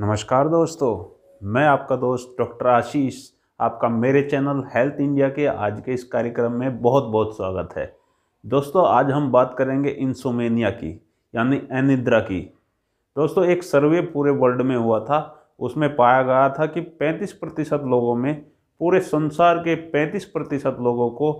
नमस्कार दोस्तों मैं आपका दोस्त डॉक्टर आशीष आपका मेरे चैनल हेल्थ इंडिया के आज के इस कार्यक्रम में बहुत बहुत स्वागत है दोस्तों आज हम बात करेंगे इंसोमेनिया की यानी अनिद्रा की दोस्तों एक सर्वे पूरे वर्ल्ड में हुआ था उसमें पाया गया था कि 35 प्रतिशत लोगों में पूरे संसार के 35 प्रतिशत लोगों को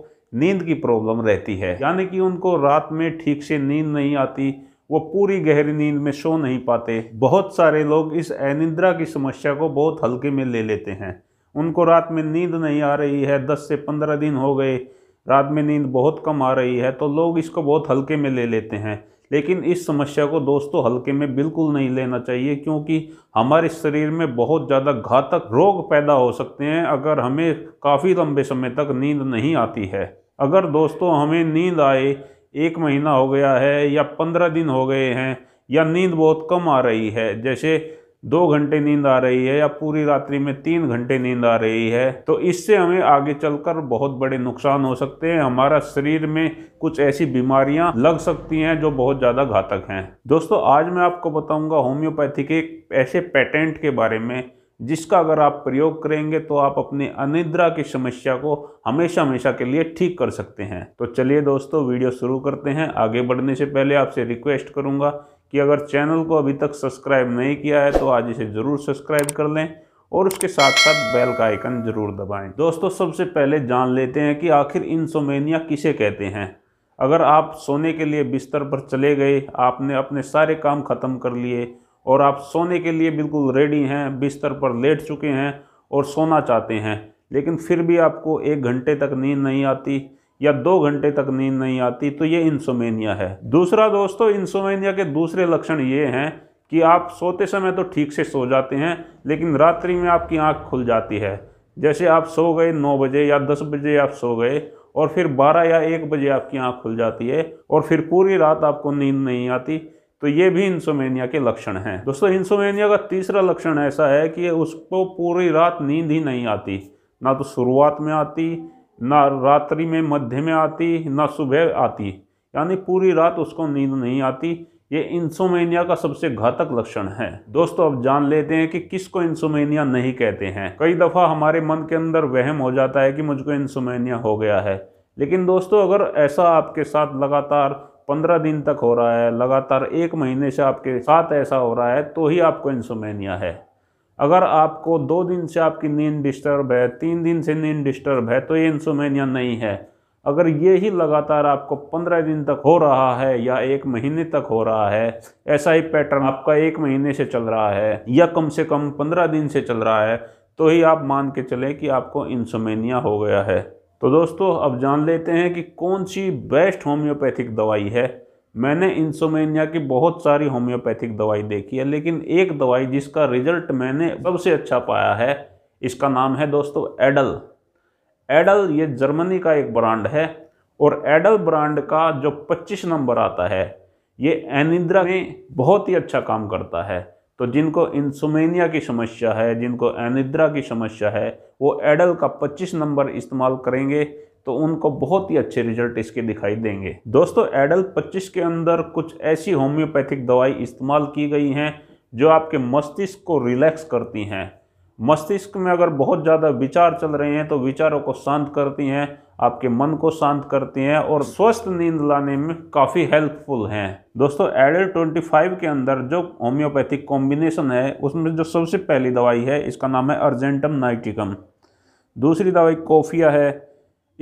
नींद की प्रॉब्लम रहती है यानी कि उनको रात में ठीक से नींद नहीं आती वो पूरी गहरी नींद में सो नहीं पाते बहुत सारे लोग इस अनिद्रा की समस्या को बहुत हल्के में ले लेते हैं उनको रात में नींद नहीं आ रही है दस से पंद्रह दिन हो गए रात में नींद बहुत कम आ रही है तो लोग इसको बहुत हल्के में ले लेते हैं लेकिन इस समस्या को दोस्तों हल्के में बिल्कुल नहीं लेना चाहिए क्योंकि हमारे शरीर में बहुत ज़्यादा घातक रोग पैदा हो सकते हैं अगर हमें काफ़ी लंबे समय तक नींद नहीं आती है अगर दोस्तों हमें नींद आए एक महीना हो गया है या पंद्रह दिन हो गए हैं या नींद बहुत कम आ रही है जैसे दो घंटे नींद आ रही है या पूरी रात्रि में तीन घंटे नींद आ रही है तो इससे हमें आगे चलकर बहुत बड़े नुकसान हो सकते हैं हमारा शरीर में कुछ ऐसी बीमारियां लग सकती हैं जो बहुत ज़्यादा घातक हैं दोस्तों आज मैं आपको बताऊंगा होम्योपैथी के ऐसे पेटेंट के बारे में जिसका अगर आप प्रयोग करेंगे तो आप अपने अनिद्रा की समस्या को हमेशा हमेशा के लिए ठीक कर सकते हैं तो चलिए दोस्तों वीडियो शुरू करते हैं आगे बढ़ने से पहले आपसे रिक्वेस्ट करूँगा कि अगर चैनल को अभी तक सब्सक्राइब नहीं किया है तो आज इसे ज़रूर सब्सक्राइब कर लें और उसके साथ साथ बेल का आइकन ज़रूर दबाएं दोस्तों सबसे पहले जान लेते हैं कि आखिर इंसोमेनिया किसे कहते हैं अगर आप सोने के लिए बिस्तर पर चले गए आपने अपने सारे काम ख़त्म कर लिए और आप सोने के लिए बिल्कुल रेडी हैं बिस्तर पर लेट चुके हैं और सोना चाहते हैं लेकिन फिर भी आपको एक घंटे तक नींद नहीं आती या दो घंटे तक नींद नहीं आती तो ये इंसोमेनिया है दूसरा दोस्तों इंसोमेनिया के दूसरे लक्षण ये हैं कि आप सोते समय तो ठीक से सो जाते हैं लेकिन रात्रि में आपकी आँख खुल जाती है जैसे आप सो गए नौ बजे या दस बजे आप सो गए और फिर बारह या एक बजे आपकी आँख खुल जाती है और फिर पूरी रात आपको नींद नहीं आती तो ये भी इंसोमेनिया के लक्षण हैं दोस्तों इंसोमेनिया का तीसरा लक्षण ऐसा है कि उसको पूरी रात नींद ही नहीं आती ना तो शुरुआत में आती ना रात्रि में मध्य में आती ना सुबह आती यानी पूरी रात उसको नींद नहीं आती ये इंसोमेनिया का सबसे घातक लक्षण है दोस्तों अब जान लेते हैं कि किसको इंसोमेनिया नहीं कहते हैं कई दफ़ा हमारे मन के अंदर वहम हो जाता है कि मुझको इंसोमेनिया हो गया है लेकिन दोस्तों अगर ऐसा आपके साथ लगातार पंद्रह दिन तक हो रहा है लगातार एक महीने से आपके साथ ऐसा हो रहा है तो ही आपको इंसोमैनिया है अगर आपको दो दिन से आपकी नींद डिस्टर्ब है तीन दिन से नींद डिस्टर्ब है तो ये इंसोमैनिया नहीं है अगर ये ही लगातार आपको पंद्रह दिन तक हो रहा है या एक महीने तक हो रहा है ऐसा ही पैटर्न आपका एक महीने से चल रहा है या कम से कम पंद्रह दिन से चल रहा है तो ही आप मान के चले कि आपको इंसोमेनिया हो गया है तो दोस्तों अब जान लेते हैं कि कौन सी बेस्ट होम्योपैथिक दवाई है मैंने इंसोमेनिया की बहुत सारी होम्योपैथिक दवाई देखी है लेकिन एक दवाई जिसका रिजल्ट मैंने सबसे अच्छा पाया है इसका नाम है दोस्तों एडल एडल ये जर्मनी का एक ब्रांड है और एडल ब्रांड का जो 25 नंबर आता है ये एनिद्रा में बहुत ही अच्छा काम करता है तो जिनको इंसुमेनिया की समस्या है जिनको अनिद्रा की समस्या है वो एडल का 25 नंबर इस्तेमाल करेंगे तो उनको बहुत ही अच्छे रिजल्ट इसके दिखाई देंगे दोस्तों एडल 25 के अंदर कुछ ऐसी होम्योपैथिक दवाई इस्तेमाल की गई हैं जो आपके मस्तिष्क को रिलैक्स करती हैं मस्तिष्क में अगर बहुत ज़्यादा विचार चल रहे हैं तो विचारों को शांत करती हैं आपके मन को शांत करती हैं और स्वस्थ नींद लाने में काफ़ी हेल्पफुल हैं दोस्तों एडल 25 के अंदर जो होम्योपैथिक कॉम्बिनेशन है उसमें जो सबसे पहली दवाई है इसका नाम है अर्जेंटम नाइटिकम दूसरी दवाई कोफिया है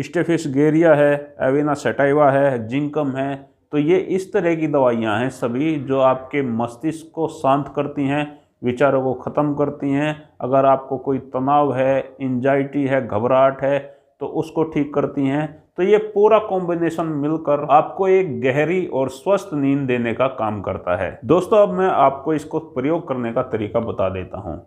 स्टेफिस गेरिया है एविना सेटाइवा है जिंकम है तो ये इस तरह की दवाइयाँ हैं सभी जो आपके मस्तिष्क को शांत करती हैं विचारों को ख़त्म करती हैं अगर आपको कोई तनाव है एंजाइटी है घबराहट है तो उसको ठीक करती हैं तो ये पूरा कॉम्बिनेशन मिलकर आपको एक गहरी और स्वस्थ नींद देने का काम करता है दोस्तों अब मैं आपको इसको प्रयोग करने का तरीका बता देता हूँ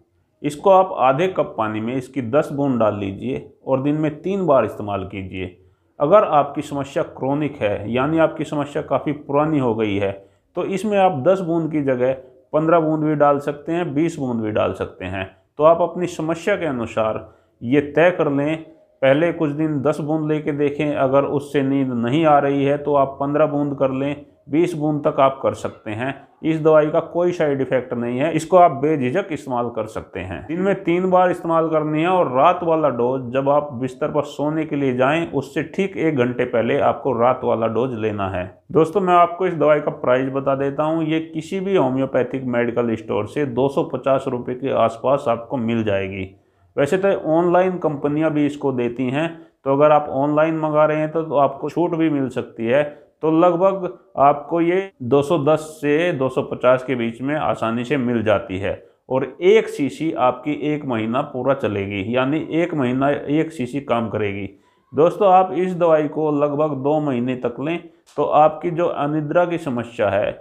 इसको आप आधे कप पानी में इसकी दस बूंद डाल लीजिए और दिन में तीन बार इस्तेमाल कीजिए अगर आपकी समस्या क्रोनिक है यानी आपकी समस्या काफ़ी पुरानी हो गई है तो इसमें आप 10 बूंद की जगह पंद्रह बूंद भी डाल सकते हैं बीस बूंद भी डाल सकते हैं तो आप अपनी समस्या के अनुसार ये तय कर लें पहले कुछ दिन दस बूंद लेके देखें अगर उससे नींद नहीं आ रही है तो आप पंद्रह बूंद कर लें बीस बूंद तक आप कर सकते हैं इस दवाई का कोई साइड इफेक्ट नहीं है इसको आप बेझिझक इस्तेमाल कर सकते हैं दिन में तीन बार इस्तेमाल करनी है और रात वाला डोज जब आप बिस्तर पर सोने के लिए जाएं उससे ठीक एक घंटे पहले आपको रात वाला डोज लेना है दोस्तों मैं आपको इस दवाई का प्राइस बता देता हूं ये किसी भी होम्योपैथिक मेडिकल स्टोर से दो सौ के आसपास आपको मिल जाएगी वैसे तो ऑनलाइन कंपनियाँ भी इसको देती हैं तो अगर आप ऑनलाइन मंगा रहे हैं तो, तो आपको छूट भी मिल सकती है तो लगभग आपको ये 210 से 250 के बीच में आसानी से मिल जाती है और एक शीशी आपकी एक महीना पूरा चलेगी यानी एक महीना एक शीशी काम करेगी दोस्तों आप इस दवाई को लगभग दो महीने तक लें तो आपकी जो अनिद्रा की समस्या है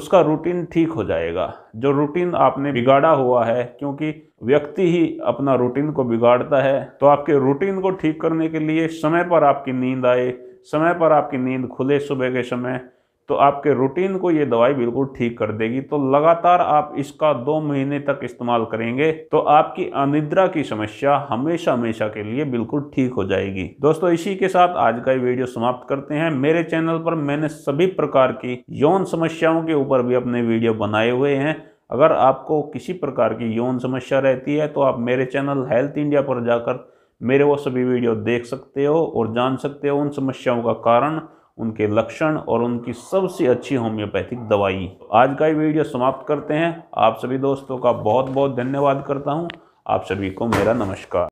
उसका रूटीन ठीक हो जाएगा जो रूटीन आपने बिगाड़ा हुआ है क्योंकि व्यक्ति ही अपना रूटीन को बिगाड़ता है तो आपके रूटीन को ठीक करने के लिए समय पर आपकी नींद आए समय पर आपकी नींद खुले सुबह के समय तो आपके रूटीन को ये दवाई बिल्कुल ठीक कर देगी तो लगातार आप इसका दो महीने तक इस्तेमाल करेंगे तो आपकी अनिद्रा की समस्या हमेशा हमेशा के लिए बिल्कुल ठीक हो जाएगी दोस्तों इसी के साथ आज का ये वीडियो समाप्त करते हैं मेरे चैनल पर मैंने सभी प्रकार की यौन समस्याओं के ऊपर भी अपने वीडियो बनाए हुए हैं अगर आपको किसी प्रकार की यौन समस्या रहती है तो आप मेरे चैनल हेल्थ इंडिया पर जाकर मेरे वो सभी वीडियो देख सकते हो और जान सकते हो उन समस्याओं का कारण उनके लक्षण और उनकी सबसे अच्छी होम्योपैथिक दवाई आज का ये वीडियो समाप्त करते हैं आप सभी दोस्तों का बहुत बहुत धन्यवाद करता हूँ आप सभी को मेरा नमस्कार